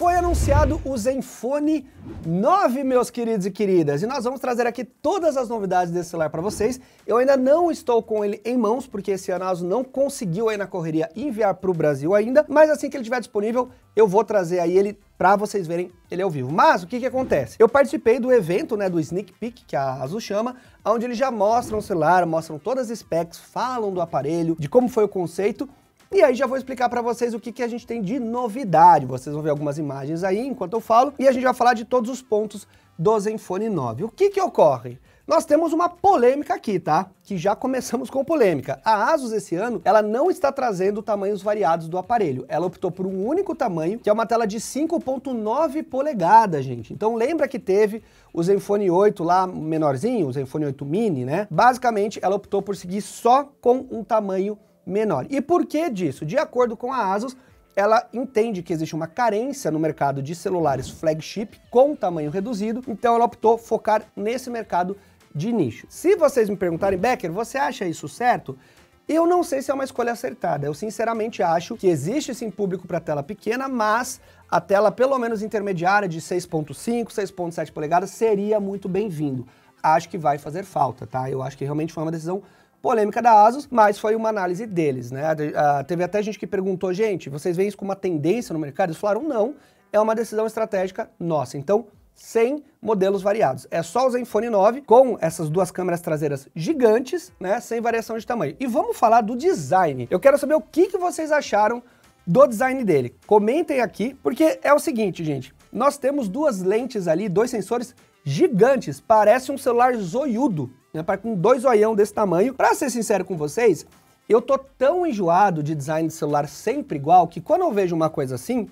Foi anunciado o Zenfone 9, meus queridos e queridas, e nós vamos trazer aqui todas as novidades desse celular para vocês. Eu ainda não estou com ele em mãos, porque esse Anaso não conseguiu aí na correria enviar para o Brasil ainda, mas assim que ele estiver disponível, eu vou trazer aí ele para vocês verem ele ao vivo. Mas o que que acontece? Eu participei do evento, né, do Sneak Peek, que a Azul chama, onde eles já mostram o celular, mostram todas as specs, falam do aparelho, de como foi o conceito, e aí já vou explicar para vocês o que, que a gente tem de novidade. Vocês vão ver algumas imagens aí enquanto eu falo. E a gente vai falar de todos os pontos do Zenfone 9. O que, que ocorre? Nós temos uma polêmica aqui, tá? Que já começamos com polêmica. A Asus esse ano, ela não está trazendo tamanhos variados do aparelho. Ela optou por um único tamanho, que é uma tela de 5.9 polegadas, gente. Então lembra que teve o Zenfone 8 lá menorzinho, o Zenfone 8 mini, né? Basicamente, ela optou por seguir só com um tamanho menor. E por que disso? De acordo com a ASUS, ela entende que existe uma carência no mercado de celulares flagship com tamanho reduzido, então ela optou focar nesse mercado de nicho. Se vocês me perguntarem, Becker, você acha isso certo? Eu não sei se é uma escolha acertada. Eu sinceramente acho que existe sim público para tela pequena, mas a tela pelo menos intermediária de 6.5, 6.7 polegadas seria muito bem-vindo. Acho que vai fazer falta, tá? Eu acho que realmente foi uma decisão polêmica da ASUS, mas foi uma análise deles, né? A, teve até gente que perguntou, gente, vocês veem isso como uma tendência no mercado? Eles falaram, não, é uma decisão estratégica nossa. Então, sem modelos variados. É só o Zenfone 9 com essas duas câmeras traseiras gigantes, né, sem variação de tamanho. E vamos falar do design. Eu quero saber o que, que vocês acharam do design dele. Comentem aqui, porque é o seguinte, gente. Nós temos duas lentes ali, dois sensores gigantes. Parece um celular zoiudo, né, para com dois olhão desse tamanho. Para ser sincero com vocês, eu tô tão enjoado de design de celular sempre igual que quando eu vejo uma coisa assim,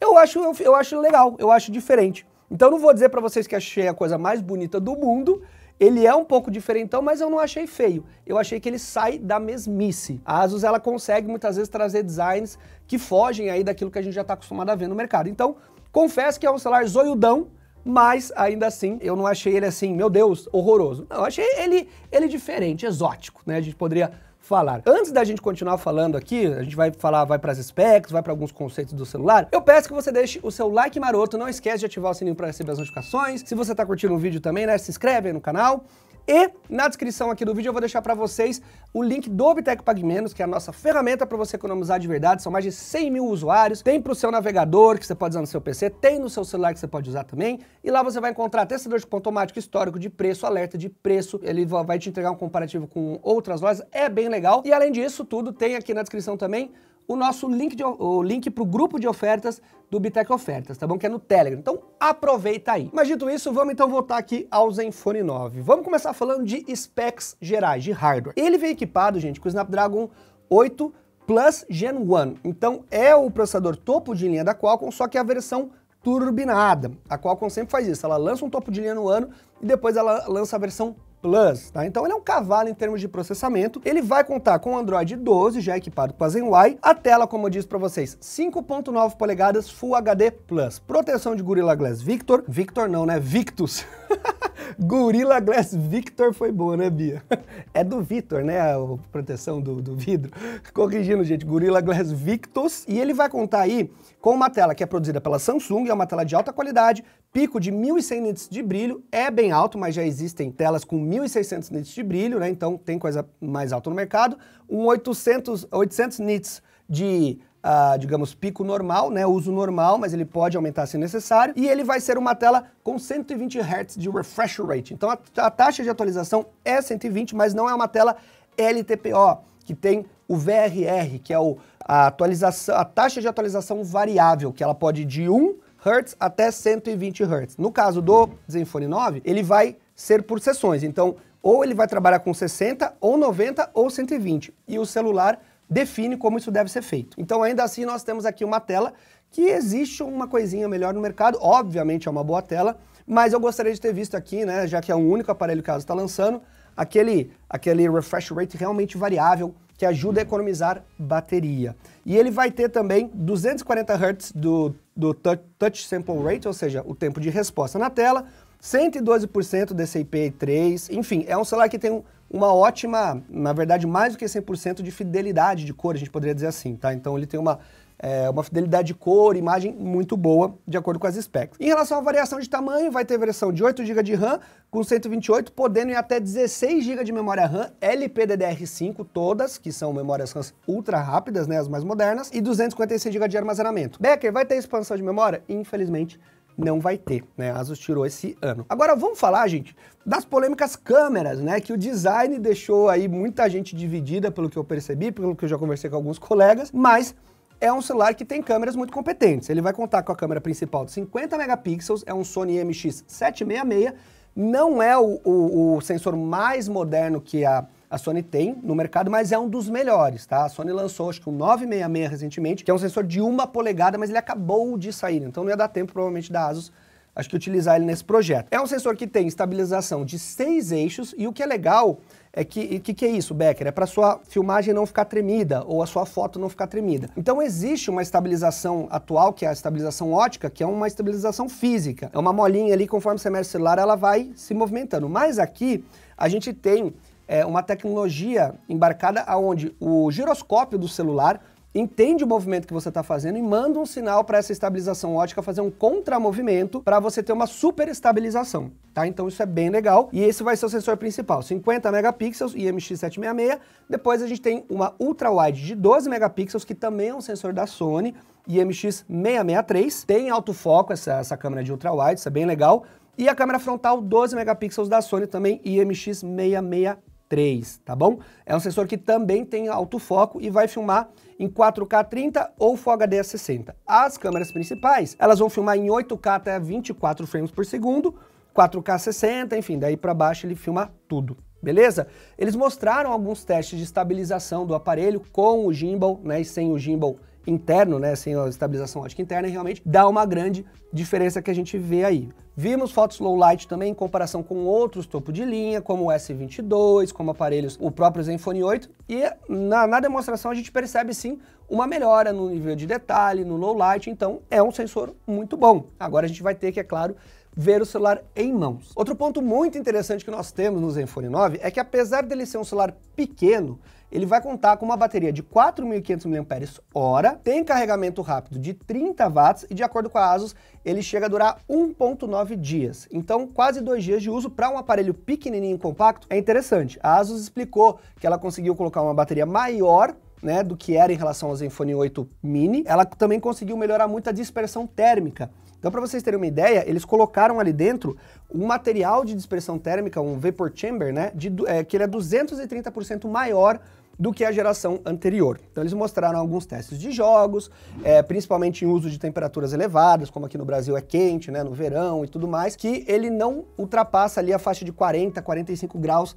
eu acho eu, eu acho legal, eu acho diferente. Então não vou dizer para vocês que achei a coisa mais bonita do mundo, ele é um pouco diferentão, mas eu não achei feio. Eu achei que ele sai da mesmice. A Asus ela consegue muitas vezes trazer designs que fogem aí daquilo que a gente já está acostumado a ver no mercado. Então, confesso que é um celular zoiudão, mas ainda assim eu não achei ele assim, meu Deus, horroroso. eu achei ele, ele diferente, exótico, né? A gente poderia falar. Antes da gente continuar falando aqui, a gente vai falar, vai para as specs, vai para alguns conceitos do celular. Eu peço que você deixe o seu like maroto, não esquece de ativar o sininho para receber as notificações. Se você está curtindo o vídeo também, né, se inscreve aí no canal. E na descrição aqui do vídeo eu vou deixar para vocês o link do Obtec Pague Menos, que é a nossa ferramenta para você economizar de verdade. São mais de 100 mil usuários. Tem para o seu navegador, que você pode usar no seu PC, tem no seu celular que você pode usar também. E lá você vai encontrar testador de ponto automático histórico de preço, alerta de preço. Ele vai te entregar um comparativo com outras lojas. É bem legal. E além disso tudo, tem aqui na descrição também o nosso link, de, o link para o grupo de ofertas do Bitec Ofertas, tá bom? Que é no Telegram. Então aproveita aí. Mas dito isso, vamos então voltar aqui ao Zenfone 9. Vamos começar falando de specs gerais, de hardware. Ele vem equipado, gente, com o Snapdragon 8 Plus Gen 1. Então é o processador topo de linha da Qualcomm, só que é a versão turbinada. A Qualcomm sempre faz isso, ela lança um topo de linha no ano e depois ela lança a versão Plus, tá? Então ele é um cavalo em termos de processamento. Ele vai contar com Android 12, já equipado com a Zen A tela, como eu disse para vocês, 5.9 polegadas Full HD Plus. Proteção de Gorilla Glass Victor. Victor não, né? Victus. Gorilla Glass Victor foi boa, né, Bia? É do Victor, né? A proteção do, do vidro. Corrigindo, gente, Gorilla Glass Victus. E ele vai contar aí com uma tela que é produzida pela Samsung, é uma tela de alta qualidade, pico de 1.100 nits de brilho, é bem alto, mas já existem telas com 1.600 nits de brilho, né? Então tem coisa mais alta no mercado. Um 800, 800 nits de ah, digamos, pico normal, né, uso normal, mas ele pode aumentar se necessário, e ele vai ser uma tela com 120 Hz de refresh rate. Então a, a taxa de atualização é 120, mas não é uma tela LTPO, que tem o VRR, que é o, a, atualização, a taxa de atualização variável, que ela pode ir de 1 Hz até 120 Hz. No caso do Zenfone 9, ele vai ser por sessões, então ou ele vai trabalhar com 60, ou 90, ou 120, e o celular define como isso deve ser feito. Então, ainda assim, nós temos aqui uma tela que existe uma coisinha melhor no mercado, obviamente é uma boa tela, mas eu gostaria de ter visto aqui, né, já que é o único aparelho que a ASUS está lançando, aquele, aquele refresh rate realmente variável que ajuda a economizar bateria. E ele vai ter também 240 Hz do, do touch sample rate, ou seja, o tempo de resposta na tela, 112% DCI-P3, enfim, é um celular que tem um uma ótima, na verdade, mais do que 100% de fidelidade de cor, a gente poderia dizer assim, tá? Então ele tem uma, é, uma fidelidade de cor, imagem muito boa, de acordo com as specs. Em relação à variação de tamanho, vai ter versão de 8 GB de RAM com 128, podendo ir até 16 GB de memória RAM LPDDR5, todas, que são memórias RAM ultra rápidas, né, as mais modernas, e 256 GB de armazenamento. Becker, vai ter expansão de memória? Infelizmente, não não vai ter, né? A Asus tirou esse ano. Agora vamos falar, gente, das polêmicas câmeras, né? Que o design deixou aí muita gente dividida, pelo que eu percebi, pelo que eu já conversei com alguns colegas, mas é um celular que tem câmeras muito competentes. Ele vai contar com a câmera principal de 50 megapixels, é um Sony MX766, não é o, o, o sensor mais moderno que a a Sony tem no mercado, mas é um dos melhores, tá? A Sony lançou, acho que um 966 recentemente, que é um sensor de uma polegada, mas ele acabou de sair, né? então não ia dar tempo, provavelmente, da ASUS acho que utilizar ele nesse projeto. É um sensor que tem estabilização de seis eixos e o que é legal é que, que, que é isso, Becker? É para sua filmagem não ficar tremida ou a sua foto não ficar tremida. Então existe uma estabilização atual, que é a estabilização ótica, que é uma estabilização física. É uma molinha ali, conforme você mexe o celular, ela vai se movimentando. Mas aqui a gente tem é, uma tecnologia embarcada aonde o giroscópio do celular entende o movimento que você está fazendo e manda um sinal para essa estabilização ótica fazer um contramovimento para você ter uma super estabilização, tá? Então isso é bem legal e esse vai ser o sensor principal, 50 megapixels e IMX766. Depois a gente tem uma ultra wide de 12 megapixels que também é um sensor da Sony e IMX663. Tem autofoco essa, essa câmera de ultra wide, isso é bem legal. E a câmera frontal 12 megapixels da Sony também IMX663. 3, tá bom? É um sensor que também tem autofoco e vai filmar em 4K 30 ou Full HD a 60. As câmeras principais, elas vão filmar em 8K até 24 frames por segundo, 4K 60, enfim, daí para baixo ele filma tudo. Beleza? Eles mostraram alguns testes de estabilização do aparelho com o gimbal, né, e sem o gimbal interno, né, sem a estabilização ótica interna, e realmente dá uma grande diferença que a gente vê aí. Vimos fotos low light também em comparação com outros topo de linha, como o S22, como aparelhos, o próprio Zenfone 8, e na, na demonstração a gente percebe sim uma melhora no nível de detalhe, no low light, então é um sensor muito bom. Agora a gente vai ter que, é claro, ver o celular em mãos. Outro ponto muito interessante que nós temos no Zenfone 9 é que apesar dele ser um celular pequeno, ele vai contar com uma bateria de 4.500 mAh, tem carregamento rápido de 30 watts e, de acordo com a ASUS, ele chega a durar 1.9 dias. Então, quase dois dias de uso para um aparelho pequenininho e compacto é interessante. A ASUS explicou que ela conseguiu colocar uma bateria maior né, do que era em relação ao Zenfone 8 Mini. Ela também conseguiu melhorar muito a dispersão térmica, então, para vocês terem uma ideia, eles colocaram ali dentro um material de dispersão térmica, um vapor chamber, né, de, é, que ele é 230% maior do que a geração anterior. Então eles mostraram alguns testes de jogos, é, principalmente em uso de temperaturas elevadas, como aqui no Brasil é quente, né, no verão e tudo mais, que ele não ultrapassa ali a faixa de 40, 45 graus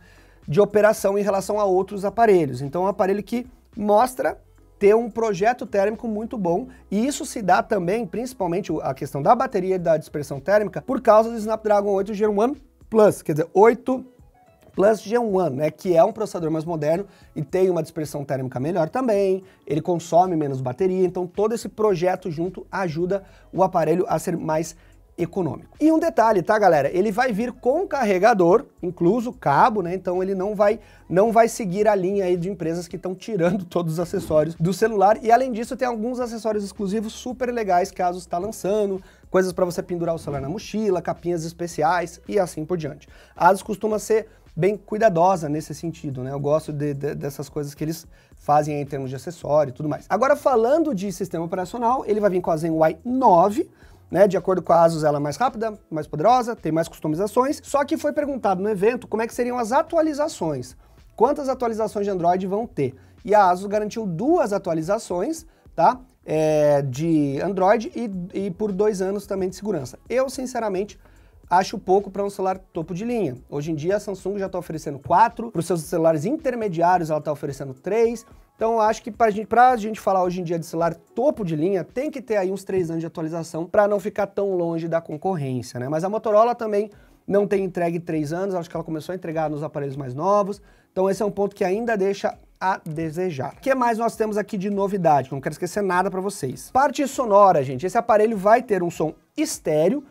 de operação em relação a outros aparelhos. Então é um aparelho que mostra ter um projeto térmico muito bom, e isso se dá também, principalmente a questão da bateria e da dispersão térmica, por causa do Snapdragon 8 Gen 1 Plus, quer dizer, 8 Plus Gen 1, né, que é um processador mais moderno e tem uma dispersão térmica melhor também, ele consome menos bateria, então todo esse projeto junto ajuda o aparelho a ser mais econômico. E um detalhe, tá, galera? Ele vai vir com carregador, incluso cabo, né? Então ele não vai não vai seguir a linha aí de empresas que estão tirando todos os acessórios do celular e além disso tem alguns acessórios exclusivos super legais caso está lançando, coisas para você pendurar o celular na mochila, capinhas especiais e assim por diante. A ASUS costuma ser bem cuidadosa nesse sentido, né? Eu gosto de, de, dessas coisas que eles fazem em termos de acessório e tudo mais. Agora falando de sistema operacional, ele vai vir com a ZenY 9, né? De acordo com a ASUS, ela é mais rápida, mais poderosa, tem mais customizações. Só que foi perguntado no evento como é que seriam as atualizações. Quantas atualizações de Android vão ter? E a ASUS garantiu duas atualizações, tá? É, de Android e, e por dois anos também de segurança. Eu, sinceramente, acho pouco para um celular topo de linha. Hoje em dia a Samsung já está oferecendo 4, para os seus celulares intermediários ela está oferecendo 3, então acho que para gente, a gente falar hoje em dia de celular topo de linha, tem que ter aí uns 3 anos de atualização para não ficar tão longe da concorrência, né? Mas a Motorola também não tem entregue 3 anos, acho que ela começou a entregar nos aparelhos mais novos, então esse é um ponto que ainda deixa a desejar. O que mais nós temos aqui de novidade? Não quero esquecer nada para vocês. Parte sonora, gente. Esse aparelho vai ter um som estéreo,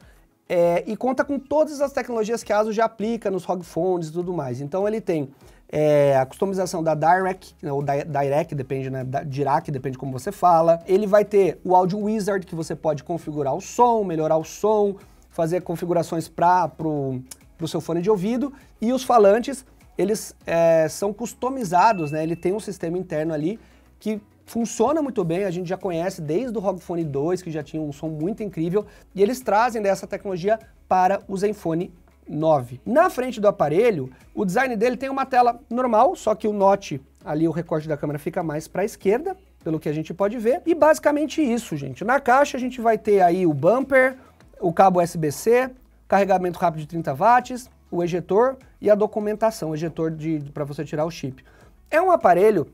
é, e conta com todas as tecnologias que a ASUS já aplica nos ROG phones e tudo mais. Então ele tem é, a customização da Direct, né, ou da Direct, depende, né? Da Dirac, depende como você fala. Ele vai ter o Audio Wizard, que você pode configurar o som, melhorar o som, fazer configurações para pro, pro seu fone de ouvido. E os falantes, eles é, são customizados, né? Ele tem um sistema interno ali que funciona muito bem, a gente já conhece desde o ROG Phone 2, que já tinha um som muito incrível, e eles trazem dessa tecnologia para o Zenfone 9. Na frente do aparelho, o design dele tem uma tela normal, só que o note, ali o recorte da câmera fica mais para a esquerda, pelo que a gente pode ver, e basicamente isso, gente. Na caixa a gente vai ter aí o bumper, o cabo USB-C, carregamento rápido de 30 watts, o ejetor e a documentação, o ejetor para você tirar o chip. É um aparelho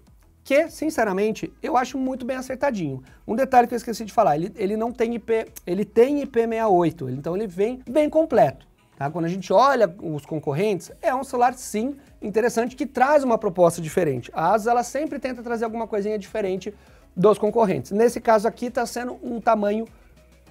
que, sinceramente, eu acho muito bem acertadinho. Um detalhe que eu esqueci de falar, ele, ele não tem IP, ele tem IP68, então ele vem bem completo. Tá? Quando a gente olha os concorrentes, é um celular sim interessante que traz uma proposta diferente. A ASUS ela sempre tenta trazer alguma coisinha diferente dos concorrentes. Nesse caso aqui está sendo um tamanho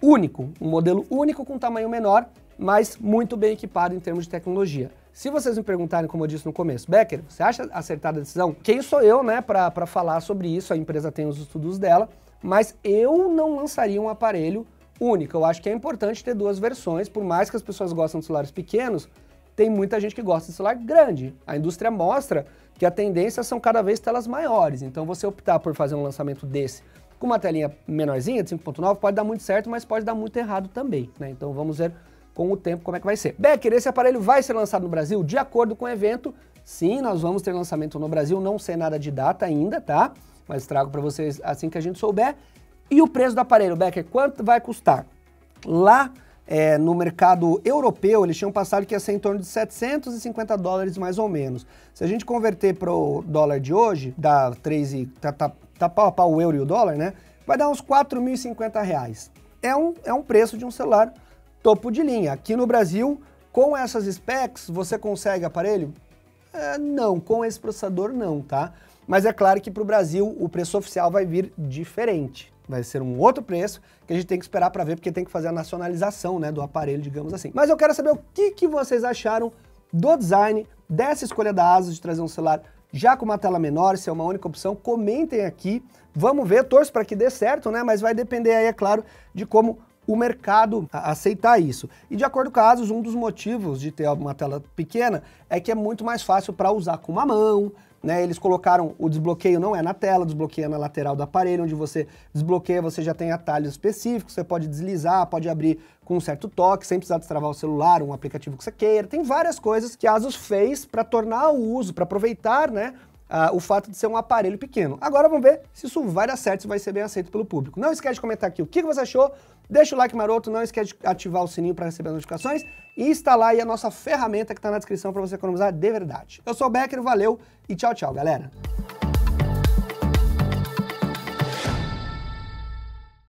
único, um modelo único com tamanho menor, mas muito bem equipado em termos de tecnologia. Se vocês me perguntarem, como eu disse no começo, Becker, você acha acertada a decisão? Quem sou eu, né, para falar sobre isso? A empresa tem os estudos dela, mas eu não lançaria um aparelho único. Eu acho que é importante ter duas versões, por mais que as pessoas gostem de celulares pequenos, tem muita gente que gosta de celular grande. A indústria mostra que a tendência são cada vez telas maiores. Então você optar por fazer um lançamento desse com uma telinha menorzinha de 5.9 pode dar muito certo, mas pode dar muito errado também, né? Então vamos ver com o tempo como é que vai ser. Becker, esse aparelho vai ser lançado no Brasil de acordo com o evento? Sim, nós vamos ter lançamento no Brasil, não sei nada de data ainda, tá? Mas trago para vocês assim que a gente souber. E o preço do aparelho, Becker, quanto vai custar? Lá é, no mercado europeu, eles tinham passado que ia ser em torno de 750 dólares mais ou menos. Se a gente converter para o dólar de hoje, dá 3 e tá, tá, tá pau a pau o euro e o dólar, né? Vai dar uns 4.050 reais. É um, é um preço de um celular topo de linha. Aqui no Brasil, com essas specs, você consegue aparelho? É, não, com esse processador não, tá? Mas é claro que para o Brasil o preço oficial vai vir diferente. Vai ser um outro preço que a gente tem que esperar para ver, porque tem que fazer a nacionalização né, do aparelho, digamos assim. Mas eu quero saber o que, que vocês acharam do design, dessa escolha da ASUS de trazer um celular já com uma tela menor, se é uma única opção, comentem aqui. Vamos ver, torço para que dê certo, né? Mas vai depender aí, é claro, de como o mercado aceitar isso. E de acordo com Asus um dos motivos de ter uma tela pequena é que é muito mais fácil para usar com uma mão, né, eles colocaram o desbloqueio não é na tela, desbloqueia é na lateral do aparelho, onde você desbloqueia, você já tem atalhos específicos, você pode deslizar, pode abrir com um certo toque, sem precisar destravar o celular, um aplicativo que você queira. Tem várias coisas que a Asus fez para tornar o uso, para aproveitar, né, o fato de ser um aparelho pequeno. Agora vamos ver se isso vai dar certo, se vai ser bem aceito pelo público. Não esquece de comentar aqui o que você achou Deixa o like maroto, não esquece de ativar o sininho para receber as notificações e instalar aí a nossa ferramenta que está na descrição para você economizar de verdade. Eu sou o Becker, valeu e tchau, tchau, galera.